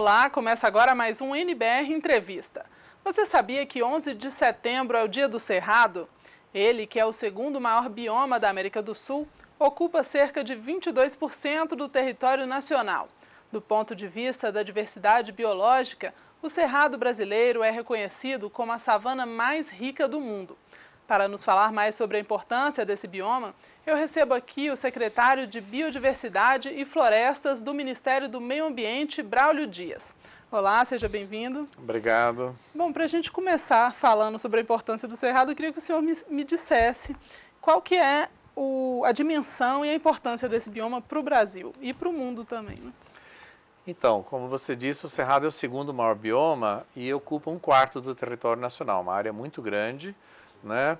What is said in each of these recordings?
Olá, começa agora mais um NBR Entrevista. Você sabia que 11 de setembro é o Dia do Cerrado? Ele, que é o segundo maior bioma da América do Sul, ocupa cerca de 22% do território nacional. Do ponto de vista da diversidade biológica, o Cerrado brasileiro é reconhecido como a savana mais rica do mundo. Para nos falar mais sobre a importância desse bioma, eu recebo aqui o secretário de Biodiversidade e Florestas do Ministério do Meio Ambiente, Braulio Dias. Olá, seja bem-vindo. Obrigado. Bom, para a gente começar falando sobre a importância do cerrado, eu queria que o senhor me, me dissesse qual que é o, a dimensão e a importância desse bioma para o Brasil e para o mundo também. Né? Então, como você disse, o cerrado é o segundo maior bioma e ocupa um quarto do território nacional, uma área muito grande, né?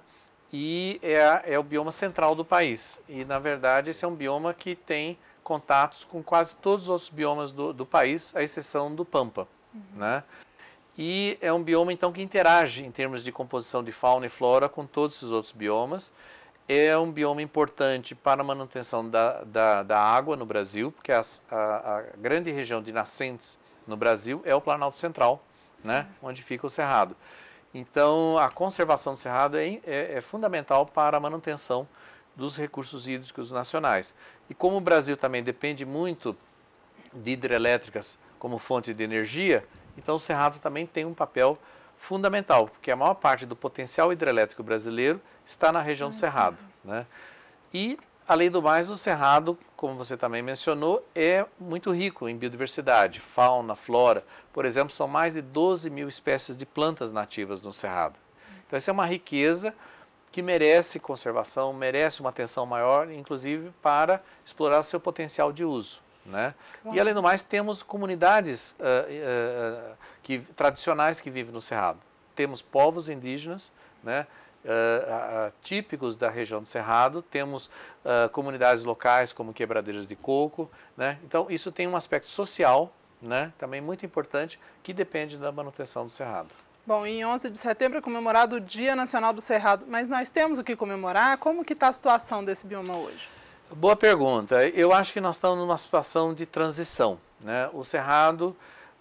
e é, é, o bioma central do país. E, na verdade, esse é um bioma que tem contatos com quase todos os outros biomas do, do país, à exceção do Pampa. Uhum. Né? E é um bioma, então, que interage em termos de composição de fauna e flora com todos esses outros biomas. É um bioma importante para a manutenção da, da, da água no Brasil, porque a, a, a, grande região de nascentes no Brasil é o Planalto Central, né? onde fica o Cerrado. Então, a conservação do cerrado é, é, é fundamental para a manutenção dos recursos hídricos nacionais. E como o Brasil também depende muito de hidrelétricas como fonte de energia, então o cerrado também tem um papel fundamental, porque a maior parte do potencial hidrelétrico brasileiro está na região do ah, cerrado, né? E Além do mais, o Cerrado, como você também mencionou, é muito rico em biodiversidade, fauna, flora. Por exemplo, são mais de 12 mil espécies de plantas nativas no Cerrado. Então, isso é uma riqueza que merece conservação, merece uma atenção maior, inclusive para explorar seu potencial de uso. Né? Claro. E além do mais, temos comunidades uh, uh, que, tradicionais que vivem no Cerrado. Temos povos indígenas né, uh, típicos da região do Cerrado, temos uh, comunidades locais como quebradeiras de coco, né? então isso tem um aspecto social né? também muito importante que depende da manutenção do Cerrado. Bom, em 11 de setembro é comemorado o Dia Nacional do Cerrado, mas nós temos o que comemorar? Como que está a situação desse bioma hoje? Boa pergunta. Eu acho que nós estamos numa situação de transição. Né? O Cerrado,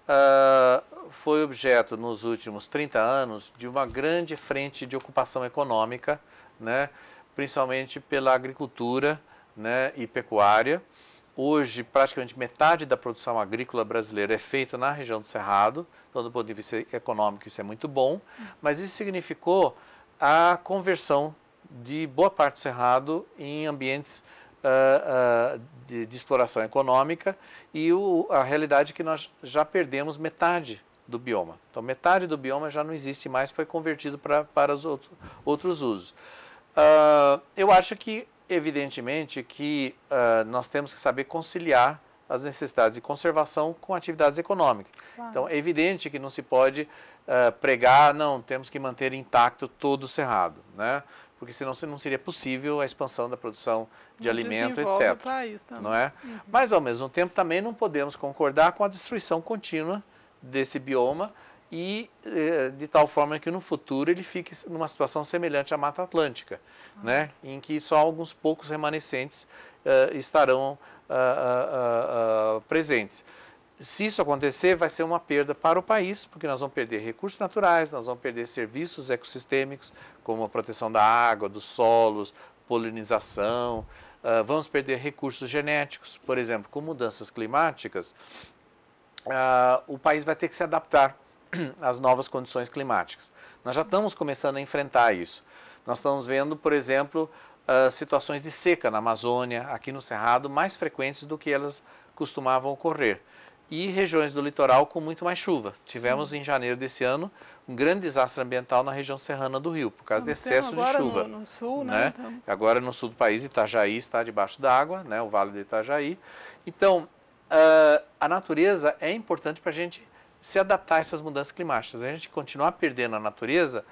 uh, foi objeto nos últimos 30 anos de uma grande frente de ocupação econômica, né, principalmente pela agricultura né, e pecuária. Hoje, praticamente metade da produção agrícola brasileira é feita na região do Cerrado, então, do ponto de vista econômico, isso é muito bom, mas isso significou a conversão de boa parte do Cerrado em ambientes Uh, uh, de, de, exploração econômica e o, a realidade é que nós já perdemos metade do bioma. Então, metade do bioma já não existe mais, foi convertido pra, para os outro, outros usos. Uh, eu acho que, evidentemente, que uh, nós temos que saber conciliar as necessidades de conservação com atividades econômicas. Claro. Então, é evidente que não se pode uh, pregar, não, temos que manter intacto todo o cerrado, né? porque senão não seria possível a expansão da produção de não alimento, etc. Não é? Uhum. Mas ao mesmo tempo também não podemos concordar com a destruição contínua desse bioma e eh, de tal forma que no futuro ele fique numa situação semelhante à Mata Atlântica, ah. né, em que só alguns poucos remanescentes uh, estarão uh, uh, presentes. Se isso acontecer, vai ser uma perda para o país, porque nós vamos perder recursos naturais, nós vamos perder serviços ecossistêmicos, como a proteção da água, dos solos, polinização, vamos perder recursos genéticos, por exemplo, com mudanças climáticas, uh, o país vai ter que se adaptar às novas condições climáticas. Nós já estamos começando a enfrentar isso. Nós estamos vendo, por exemplo, uh, situações de seca na Amazônia, aqui no Cerrado, mais frequentes do que elas costumavam ocorrer. E regiões do litoral com muito mais chuva. Tivemos Sim. em janeiro desse ano um grande desastre ambiental na região serrana do Rio, por causa Estamos ah, de excesso de chuva. No, no sul, né? né? Então... Agora no sul do país, Itajaí está debaixo da água, né? o Vale do Itajaí. Então, uh, a natureza é importante para a gente se adaptar a essas mudanças climáticas. A gente continuar perdendo a natureza,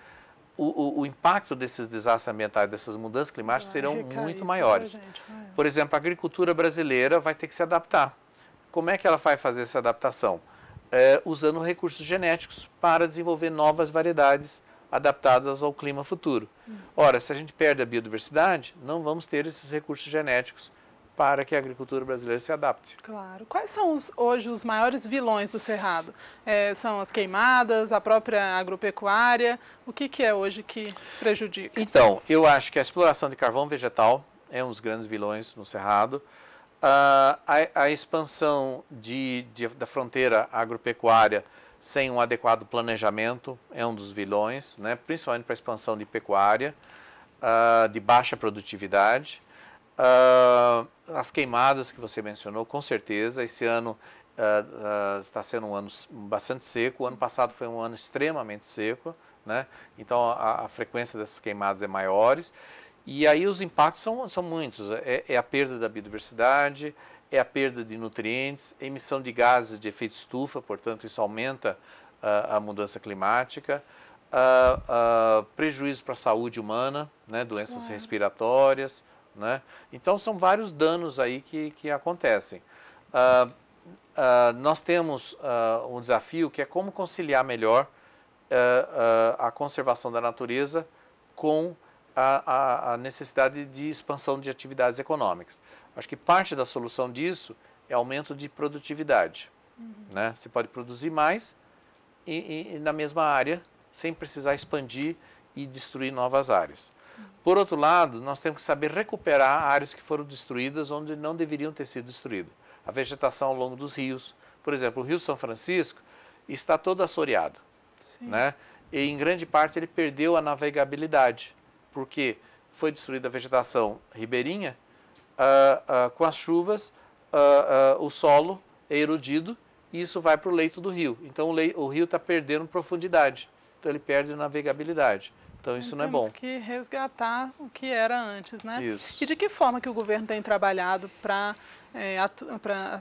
o, o, o impacto desses desastres ambientais, dessas mudanças climáticas, serão muito maiores. Por exemplo, a agricultura brasileira vai ter que se adaptar. Como é que ela vai fazer essa adaptação? É, usando recursos genéticos para desenvolver novas variedades adaptadas ao clima futuro. Hum. Ora, se a gente perde a biodiversidade, não vamos ter esses recursos genéticos para que a agricultura brasileira se adapte. Claro. Quais são os, hoje os maiores vilões do cerrado? É, são as queimadas, a própria agropecuária? O que, que é hoje que prejudica? Então, eu acho que a exploração de carvão vegetal é um dos grandes vilões no cerrado. Uh, a, a, expansão de, de, da fronteira agropecuária sem um adequado planejamento é um dos vilões, né? principalmente para a expansão de pecuária, uh, de baixa produtividade. Uh, as queimadas que você mencionou, com certeza, esse ano uh, uh, está sendo um ano bastante seco, o ano passado foi um ano extremamente seco, né? então a, a frequência dessas queimadas é maiores, e aí os impactos são, são muitos, é, é a perda da biodiversidade, é a perda de nutrientes, emissão de gases de efeito estufa, portanto isso aumenta uh, a mudança climática, ah, prejuízo para a saúde humana, né? doenças é. respiratórias, né? Então, são vários danos aí que, que acontecem. Uh, uh, nós temos uh, um desafio que é como conciliar melhor a conservação da natureza com a, a, a, necessidade de expansão de atividades econômicas. Acho que parte da solução disso é aumento de produtividade. Uhum. Né? Você pode produzir mais e, e, na mesma área, sem precisar expandir e destruir novas áreas. Por outro lado, nós temos que saber recuperar áreas que foram destruídas onde não deveriam ter sido destruídas. A vegetação ao longo dos rios. Por exemplo, o Rio São Francisco está todo assoreado. Né? E em grande parte ele perdeu a navegabilidade, porque foi destruída a vegetação ribeirinha, uh, uh, com as chuvas, uh, o solo é erodido e isso vai para o leito do rio. Então o, o rio está perdendo profundidade, então ele perde navegabilidade. Então isso então, não é bom. Temos que resgatar o que era antes, né? Isso. E de que forma que o governo tem trabalhado para é,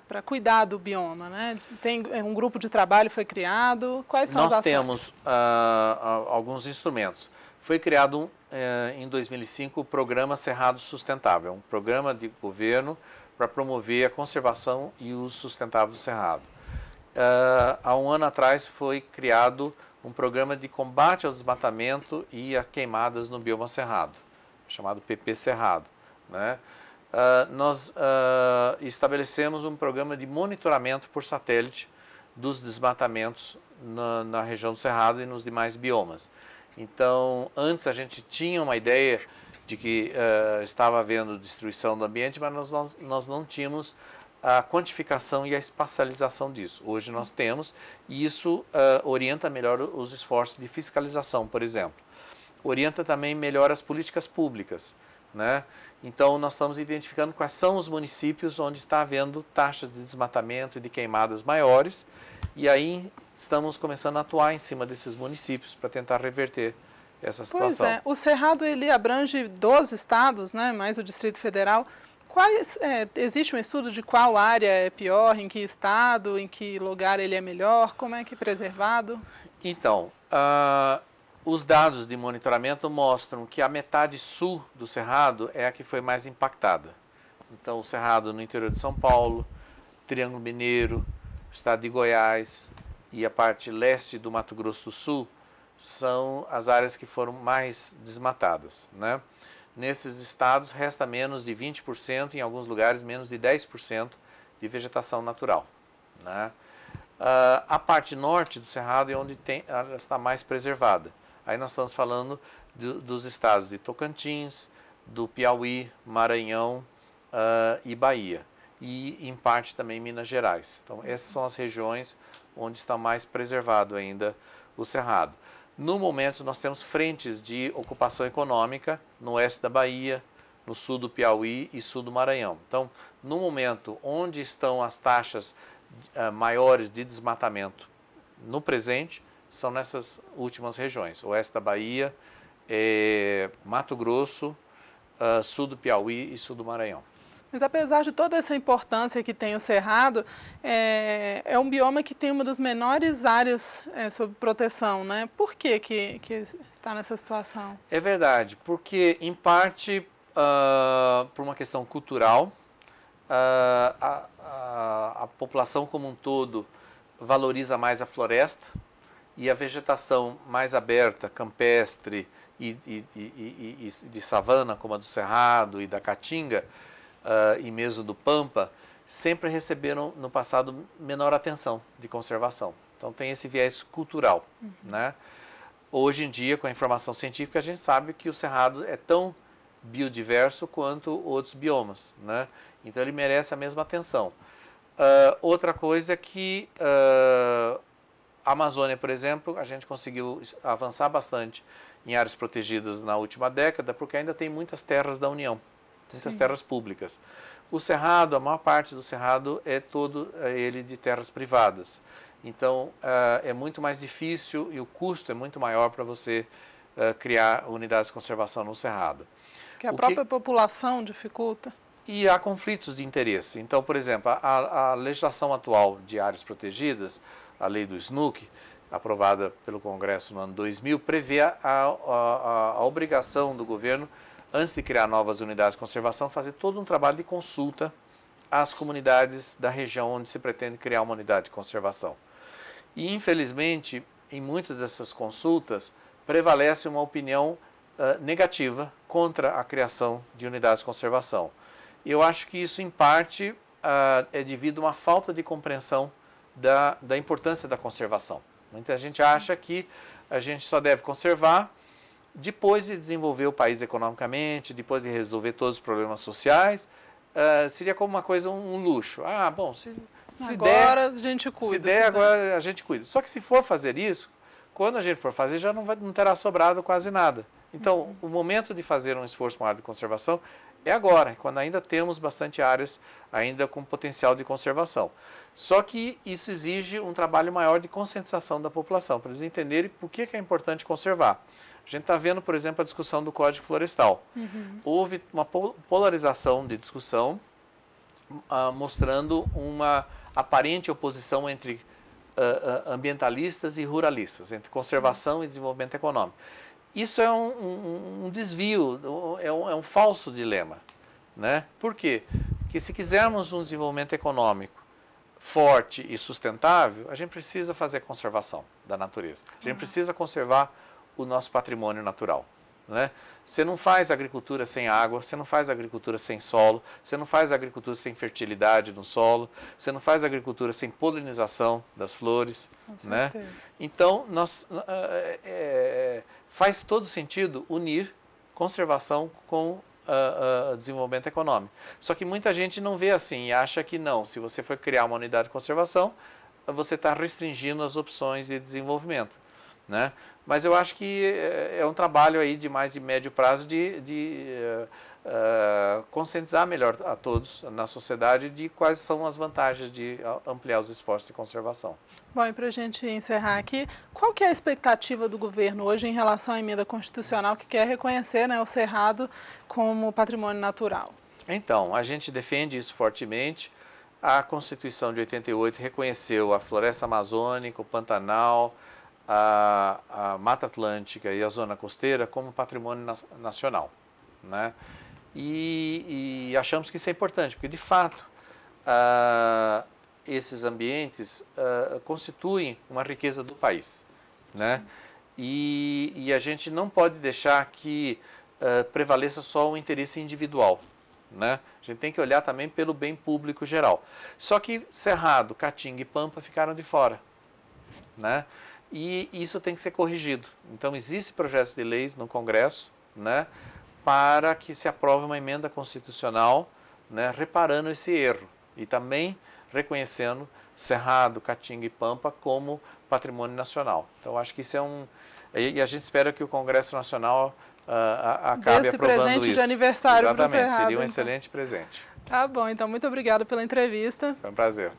para cuidar do bioma, né? Tem é, um grupo de trabalho foi criado. Quais são Nós as ações? temos uh, alguns instrumentos. Foi criado uh, em 2005 o programa Cerrado Sustentável, um programa de governo para promover a conservação e o uso sustentável do cerrado. Uh, há um ano atrás foi criado um programa de combate ao desmatamento e a queimadas no bioma cerrado, chamado PP Cerrado. Né? Uh, nós uh, estabelecemos um programa de monitoramento por satélite dos desmatamentos na, na, região do Cerrado e nos demais biomas. Então, antes a gente tinha uma ideia de que uh, estava havendo destruição do ambiente, mas nós nós não tínhamos a quantificação e a espacialização disso. Hoje nós temos e isso uh, orienta melhor os esforços de fiscalização, por exemplo. Orienta também melhor as políticas públicas. Né? Então, nós estamos identificando quais são os municípios onde está havendo taxas de desmatamento e de queimadas maiores, e aí estamos começando a atuar em cima desses municípios para tentar reverter essa situação. Pois é, o Cerrado ele abrange 12 estados, né, mais o Distrito Federal. Quais, é, existe um estudo de qual área é pior, em que estado, em que lugar ele é melhor, como é que é preservado? Então, uh, os dados de monitoramento mostram que a metade sul do Cerrado é a que foi mais impactada. Então, o Cerrado no interior de São Paulo, Triângulo Mineiro, estado de Goiás e a parte leste do Mato Grosso do Sul são as áreas que foram mais desmatadas, né? Nesses estados resta menos de 20%, em alguns lugares menos de 10% de vegetação natural. Né? Uh, a parte norte do Cerrado é onde tem, ela está mais preservada. Aí nós estamos falando dos estados de Tocantins, do Piauí, Maranhão uh, e Bahia. E, em parte, também Minas Gerais. Então, essas são as regiões onde está mais preservado ainda o Cerrado. No momento, nós temos frentes de ocupação econômica no oeste da Bahia, no sul do Piauí e sul do Maranhão. Então, no momento onde estão as taxas uh, maiores de desmatamento no presente, são nessas últimas regiões: oeste da Bahia, eh, Mato Grosso, uh, sul do Piauí e sul do Maranhão. Mas apesar de toda essa importância que tem o cerrado, é, é um bioma que tem uma das menores áreas é, sob proteção, né? Por que, que, está nessa situação? É verdade, porque em parte uh, por uma questão cultural, uh, a, a, a população como um todo valoriza mais a floresta e a vegetação mais aberta, campestre e, e, e, e de savana, como a do Cerrado e da Caatinga, uh, e mesmo do Pampa, sempre receberam no passado menor atenção de conservação. Então tem esse viés cultural, uhum. né? Hoje em dia, com a informação científica, a gente sabe que o cerrado é tão biodiverso quanto outros biomas, né? Então ele merece a mesma atenção. Uh, outra coisa é que uh, a Amazônia, por exemplo, a gente conseguiu avançar bastante em áreas protegidas na última década, porque ainda tem muitas terras da União muitas Sim. terras públicas. O cerrado, a maior parte do cerrado é todo é ele de terras privadas. Então eh, é muito mais difícil e o custo é muito maior para você eh, criar unidades de conservação no cerrado. Que a o própria que... população dificulta. E há conflitos de interesse. Então, por exemplo, a, a legislação atual de áreas protegidas, a lei do SNUC, aprovada pelo Congresso no ano 2000, prevê a, a, a obrigação do governo antes de criar novas unidades de conservação, fazer todo um trabalho de consulta às comunidades da região onde se pretende criar uma unidade de conservação. E, infelizmente, em muitas dessas consultas, prevalece uma opinião uh, negativa contra a criação de unidades de conservação. Eu acho que isso, em parte, uh, é devido a uma falta de compreensão da, da importância da conservação. Muita gente acha que a gente só deve conservar depois de desenvolver o país economicamente, depois de resolver todos os problemas sociais, uh, seria como uma coisa, um, luxo. Ah, bom, se, se agora der, a gente cuida. Se der, se agora der. a gente cuida. Só que se for fazer isso, quando a gente for fazer, já não, vai, não terá sobrado quase nada. Então, uhum. o momento de fazer um esforço maior de conservação é agora, quando ainda temos bastante áreas ainda com potencial de conservação. Só que isso exige um trabalho maior de conscientização da população, para eles entenderem por que é importante conservar. A gente está vendo, por exemplo, a discussão do Código Florestal. Uhum. Houve uma polarização de discussão uh, mostrando uma aparente oposição entre uh, ambientalistas e ruralistas, entre conservação uhum. e desenvolvimento econômico. Isso é um, um, um desvio, é um, é um, falso dilema. Né? Por quê? Porque se quisermos um desenvolvimento econômico forte e sustentável, a gente precisa fazer conservação da natureza. A gente uhum. precisa conservar o nosso patrimônio natural. Né? Você não faz agricultura sem água, você não faz agricultura sem solo, você não faz agricultura sem fertilidade no solo, você não faz agricultura sem polinização das flores. Né? Então, nós, ah, é, é, faz todo sentido unir conservação com Uh, uh, desenvolvimento econômico. Só que muita gente não vê assim e acha que não. Se você for criar uma unidade de conservação, você está restringindo as opções de desenvolvimento. Né? Mas eu acho que eh, é um trabalho aí de mais de médio prazo de, de uh, conscientizar melhor a todos na sociedade de quais são as vantagens de ampliar os esforços de conservação. Bom, e para a gente encerrar aqui, qual que é a expectativa do governo hoje em relação à emenda constitucional que quer reconhecer né, o Cerrado como patrimônio natural? Então, a gente defende isso fortemente. A Constituição de 88 reconheceu a floresta amazônica, o Pantanal, a, a Mata Atlântica e a Zona Costeira como patrimônio na, nacional. Né? E, e, achamos que isso é importante, porque de fato esses ambientes constituem uma riqueza do país. Né? E, e, a gente não pode deixar que prevaleça só o interesse individual. Né? A gente tem que olhar também pelo bem público geral. Só que Cerrado, Caatinga e Pampa ficaram de fora. Né? e isso tem que ser corrigido. Então, existe projeto de lei no Congresso né, para que se aprove uma emenda constitucional né, reparando esse erro e também reconhecendo Cerrado, Caatinga e Pampa como patrimônio nacional. Então, acho que isso é um. E a gente espera que o Congresso Nacional uh, acabe Desse aprovando presente isso. de aniversário Exatamente, Cerrado, seria um então. excelente presente. Tá bom, então muito obrigado pela entrevista. Foi um prazer.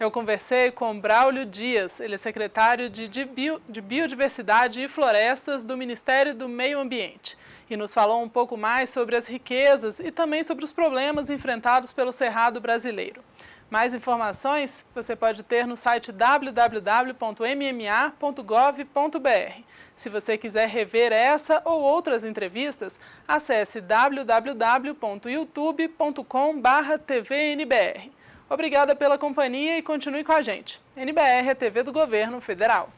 Eu conversei com Braulio Dias, ele é secretário de, Bio, de Biodiversidade e Florestas do Ministério do Meio Ambiente e nos falou um pouco mais sobre as riquezas e também sobre os problemas enfrentados pelo Cerrado brasileiro. Mais informações você pode ter no site www.mma.gov.br. Se você quiser rever essa ou outras entrevistas, acesse www.youtube.com/tvnbr. Obrigada pela companhia e continue com a gente. NBR, a TV do Governo Federal.